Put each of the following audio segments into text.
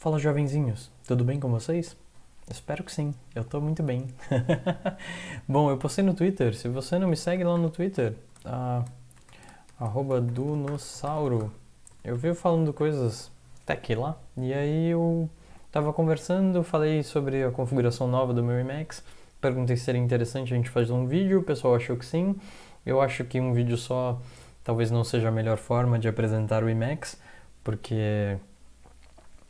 Fala jovenzinhos, tudo bem com vocês? Espero que sim, eu tô muito bem. Bom, eu postei no Twitter, se você não me segue lá no Twitter, arroba Dunossauro, eu vi falando coisas tech lá, e aí eu tava conversando, falei sobre a configuração nova do meu Emacs, perguntei se seria interessante a gente fazer um vídeo, o pessoal achou que sim, eu acho que um vídeo só talvez não seja a melhor forma de apresentar o Emacs, porque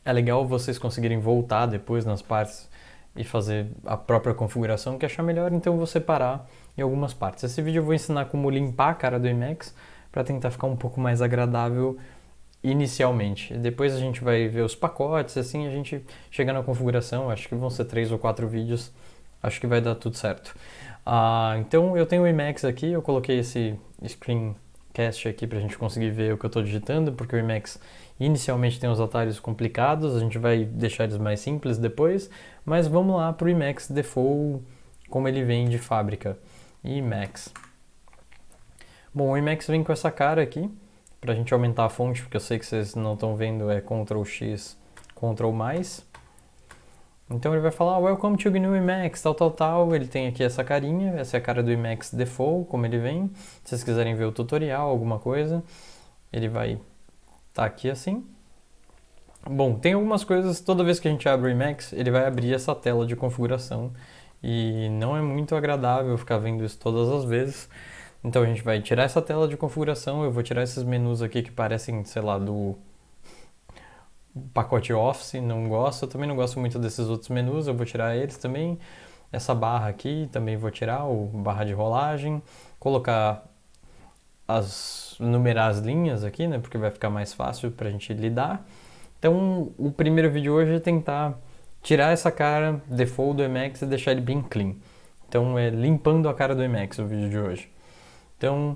é legal vocês conseguirem voltar depois nas partes e fazer a própria configuração, que é achar melhor então vou separar em algumas partes. Esse vídeo eu vou ensinar como limpar a cara do Emacs para tentar ficar um pouco mais agradável inicialmente. Depois a gente vai ver os pacotes, assim a gente chega na configuração, acho que vão ser três ou quatro vídeos, acho que vai dar tudo certo. Ah, então eu tenho o Emacs aqui, eu coloquei esse screencast aqui para a gente conseguir ver o que eu estou digitando, porque o Emacs Inicialmente tem os atalhos complicados, a gente vai deixar eles mais simples depois, mas vamos lá para o Emacs Default, como ele vem de fábrica. Emacs. Bom, o Emacs vem com essa cara aqui, para a gente aumentar a fonte, porque eu sei que vocês não estão vendo, é Ctrl X, Ctrl mais. Então ele vai falar, ah, welcome to GNU Emacs, tal, tal, tal. Ele tem aqui essa carinha, essa é a cara do Emacs Default, como ele vem. Se vocês quiserem ver o tutorial, alguma coisa, ele vai Tá aqui assim. Bom, tem algumas coisas, toda vez que a gente abre o Emacs, ele vai abrir essa tela de configuração e não é muito agradável ficar vendo isso todas as vezes. Então a gente vai tirar essa tela de configuração, eu vou tirar esses menus aqui que parecem, sei lá, do pacote Office, não gosto, eu também não gosto muito desses outros menus, eu vou tirar eles também. Essa barra aqui também vou tirar, o barra de rolagem, colocar as numerar as linhas aqui, né? Porque vai ficar mais fácil para a gente lidar. Então, o primeiro vídeo hoje é tentar tirar essa cara default do Emacs e deixar ele bem clean. Então, é limpando a cara do Emacs o vídeo de hoje. Então,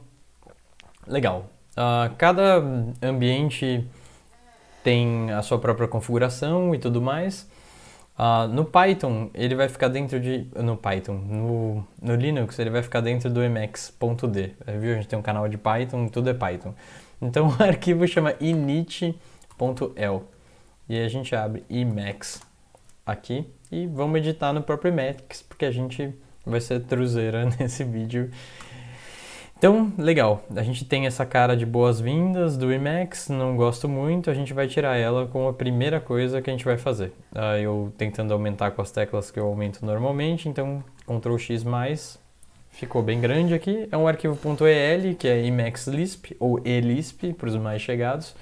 legal. Uh, cada ambiente tem a sua própria configuração e tudo mais. Uh, no Python, ele vai ficar dentro de. No Python, no, no Linux, ele vai ficar dentro do mx.d. É, viu? A gente tem um canal de Python, tudo é Python. Então o arquivo chama init.el. E a gente abre emacs aqui e vamos editar no próprio Emacs, porque a gente vai ser truzeira nesse vídeo. Então, legal, a gente tem essa cara de boas-vindas do IMAX, não gosto muito, a gente vai tirar ela com a primeira coisa que a gente vai fazer. Ah, eu tentando aumentar com as teclas que eu aumento normalmente, então Ctrl X+, mais, ficou bem grande aqui. É um arquivo .el, que é Lisp ou elisp, para os mais chegados.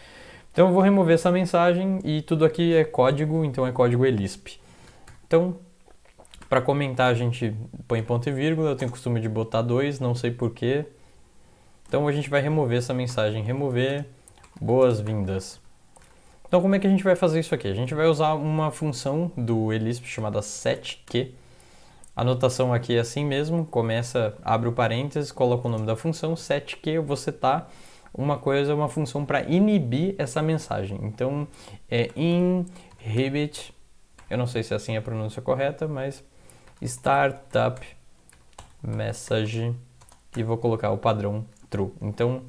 Então eu vou remover essa mensagem e tudo aqui é código, então é código elisp. Então, para comentar a gente põe ponto e vírgula, eu tenho costume de botar dois, não sei porquê. Então a gente vai remover essa mensagem, remover boas-vindas. Então como é que a gente vai fazer isso aqui? A gente vai usar uma função do Elisp chamada setQ. A notação aqui é assim mesmo, começa, abre o parênteses, coloca o nome da função, setQ, você tá uma coisa, uma função para inibir essa mensagem. Então é inhibit, eu não sei se é assim é a pronúncia correta, mas startup message e vou colocar o padrão true. Então,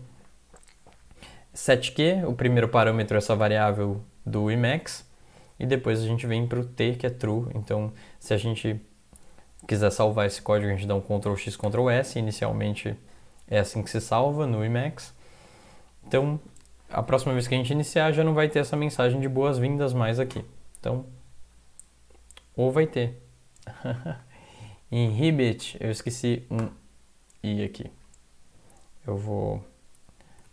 set Q, o primeiro parâmetro é essa variável do Emacs, e depois a gente vem para o T, que é true. Então, se a gente quiser salvar esse código, a gente dá um Ctrl X, Ctrl S, inicialmente é assim que se salva no Emacs. Então, a próxima vez que a gente iniciar, já não vai ter essa mensagem de boas-vindas mais aqui. Então, ou vai ter. Inhibit, eu esqueci um i aqui. Eu vou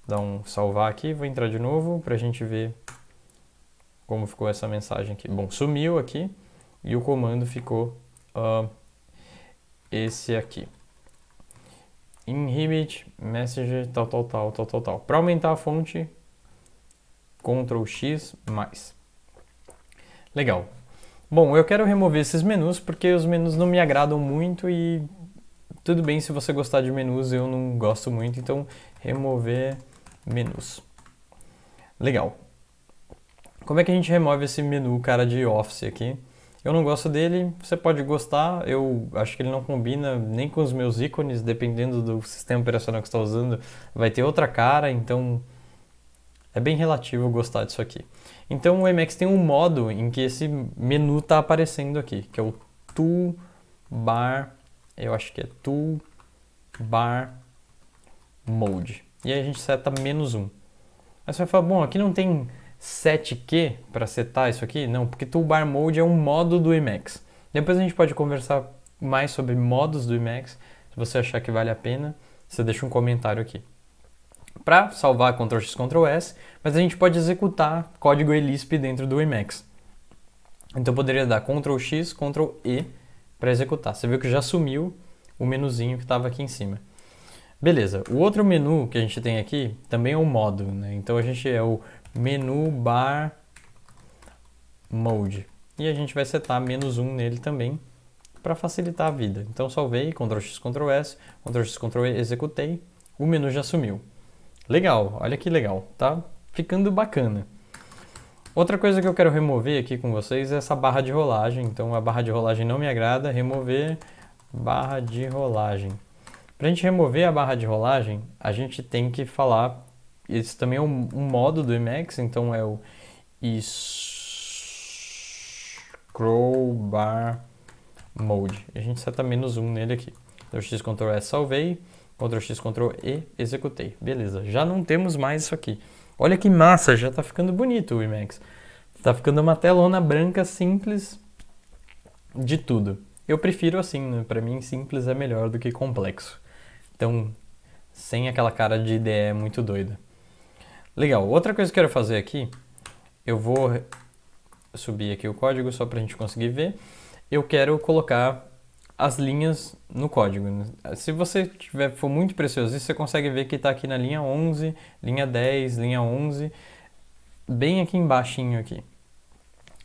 dar um salvar aqui, vou entrar de novo para a gente ver como ficou essa mensagem aqui. Bom, sumiu aqui e o comando ficou uh, esse aqui. Inhibit, message, tal, tal, tal, tal, tal, tal. Para aumentar a fonte, Ctrl X mais. Legal. Bom, eu quero remover esses menus porque os menus não me agradam muito e tudo bem se você gostar de menus, eu não gosto muito, então remover menus. Legal. Como é que a gente remove esse menu cara de Office aqui? Eu não gosto dele, você pode gostar, eu acho que ele não combina nem com os meus ícones, dependendo do sistema operacional que você está usando, vai ter outra cara, então é bem relativo gostar disso aqui. Então o Emacs tem um modo em que esse menu está aparecendo aqui, que é o Toolbar eu acho que é toolbar mode. E aí a gente seta menos um. Aí você vai falar, bom, aqui não tem Que para setar isso aqui? Não, porque toolbar mode é um modo do Emacs. Depois a gente pode conversar mais sobre modos do Emacs, se você achar que vale a pena, você deixa um comentário aqui. Para salvar Ctrl X Ctrl S, mas a gente pode executar código ELISP dentro do Emacs. Então eu poderia dar Ctrl X, Ctrl E para executar. Você viu que já sumiu o menuzinho que estava aqui em cima. Beleza, o outro menu que a gente tem aqui também é o modo, né? Então a gente é o menu bar mode. E a gente vai setar menos um nele também para facilitar a vida. Então salvei, Ctrl X, Ctrl S, Ctrl X, Ctrl E, executei, o menu já sumiu. Legal, olha que legal, tá ficando bacana. Outra coisa que eu quero remover aqui com vocês é essa barra de rolagem. Então a barra de rolagem não me agrada, remover barra de rolagem. Para a gente remover a barra de rolagem, a gente tem que falar, esse também é um, um modo do Emacs, então é o scroll bar mode. A gente seta menos um nele aqui. Ctrl então, X, Ctrl S, salvei. Ctrl X, Ctrl E, executei. Beleza, já não temos mais isso aqui. Olha que massa, já está ficando bonito o IMAX. Está ficando uma telona branca simples de tudo. Eu prefiro assim, né? para mim simples é melhor do que complexo. Então, sem aquela cara de ideia muito doida. Legal, outra coisa que eu quero fazer aqui, eu vou subir aqui o código só para a gente conseguir ver. Eu quero colocar as linhas no código. Né? Se você tiver, for muito precioso, você consegue ver que está aqui na linha 11, linha 10, linha 11, bem aqui embaixinho aqui.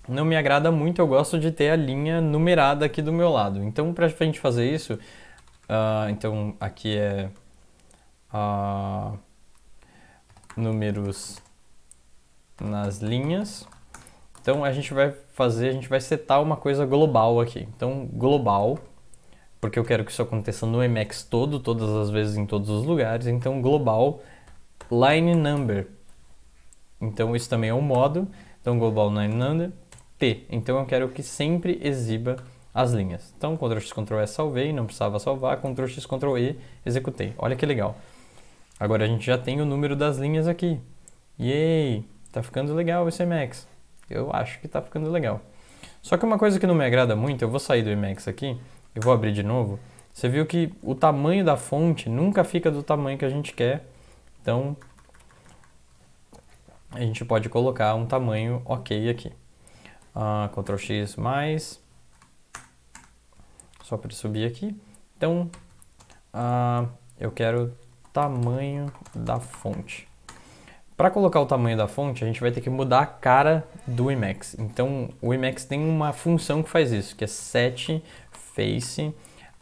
Não me agrada muito, eu gosto de ter a linha numerada aqui do meu lado. Então, para a gente fazer isso, uh, então aqui é uh, números nas linhas. Então, a gente vai fazer, a gente vai setar uma coisa global aqui. Então, global porque eu quero que isso aconteça no Emacs todo, todas as vezes, em todos os lugares. Então, global line number. Então, isso também é um modo. Então, global line number, T. Então, eu quero que sempre exiba as linhas. Então, Ctrl X, Ctrl E, salvei, não precisava salvar, Ctrl X, Ctrl E, executei. Olha que legal. Agora a gente já tem o número das linhas aqui. Yay! Tá ficando legal esse Emacs. Eu acho que tá ficando legal. Só que uma coisa que não me agrada muito, eu vou sair do Emacs aqui, eu vou abrir de novo. Você viu que o tamanho da fonte nunca fica do tamanho que a gente quer. Então, a gente pode colocar um tamanho ok aqui. Uh, Ctrl X mais. Só para subir aqui. Então, uh, eu quero tamanho da fonte. Para colocar o tamanho da fonte, a gente vai ter que mudar a cara do Emacs. Então, o Emacs tem uma função que faz isso, que é set face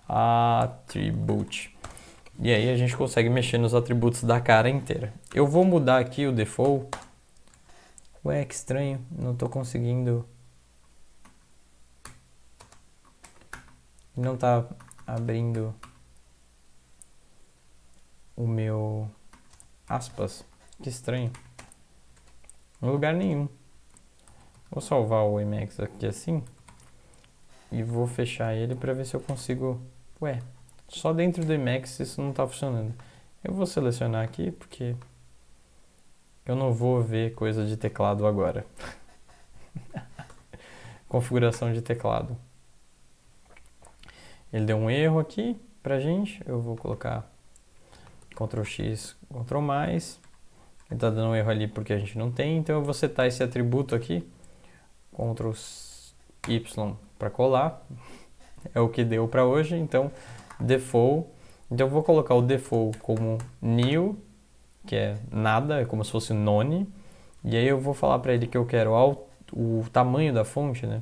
attribute. E aí a gente consegue mexer nos atributos da cara inteira. Eu vou mudar aqui o default. Ué, que estranho, não estou conseguindo... Não está abrindo o meu aspas. Que estranho. Em lugar nenhum. Vou salvar o Emacs aqui assim. E vou fechar ele para ver se eu consigo... Ué, só dentro do Emacs isso não está funcionando. Eu vou selecionar aqui porque eu não vou ver coisa de teclado agora. Configuração de teclado. Ele deu um erro aqui pra gente. Eu vou colocar Ctrl X, Ctrl mais. Ele tá dando um erro ali porque a gente não tem. Então eu vou setar esse atributo aqui. Ctrl Y, para colar. É o que deu para hoje, então default. Então eu vou colocar o default como new, que é nada, é como se fosse none. E aí eu vou falar para ele que eu quero o tamanho da fonte, né?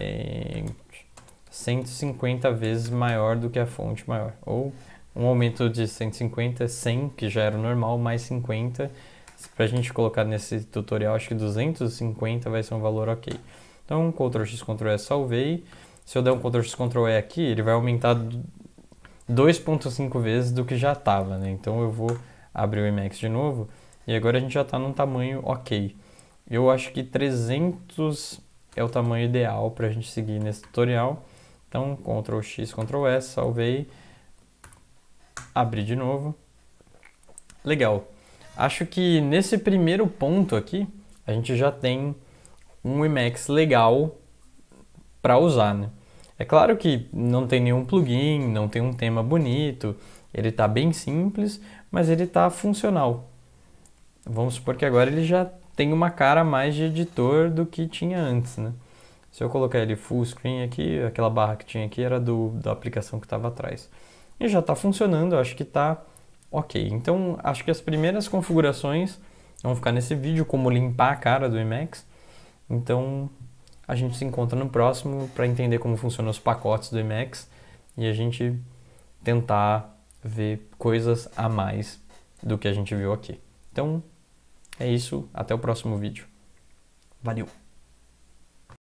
É uh, 150 vezes maior do que a fonte maior. Ou um aumento de 150, 100, é que já era o normal, mais 50. Para a gente colocar nesse tutorial, acho que 250 vai ser um valor ok. Então, Ctrl X, Ctrl S, é salvei. Se eu der um Ctrl X, Ctrl E aqui, ele vai aumentar 2.5 vezes do que já estava, né? Então eu vou abrir o Emacs de novo e agora a gente já está num tamanho ok. Eu acho que 300 é o tamanho ideal para a gente seguir nesse tutorial. Então, Ctrl X, Ctrl S, salvei, abri de novo. Legal. Acho que nesse primeiro ponto aqui, a gente já tem um Emacs legal para usar, né? É claro que não tem nenhum plugin, não tem um tema bonito, ele está bem simples, mas ele está funcional. Vamos supor que agora ele já tem uma cara mais de editor do que tinha antes, né? Se eu colocar ele full screen aqui, aquela barra que tinha aqui era do, da aplicação que estava atrás. E já está funcionando, eu acho que está ok. Então, acho que as primeiras configurações vão ficar nesse vídeo, como limpar a cara do Emacs. Então, a gente se encontra no próximo para entender como funcionam os pacotes do Emacs e a gente tentar ver coisas a mais do que a gente viu aqui. Então, é isso, até o próximo vídeo. Valeu!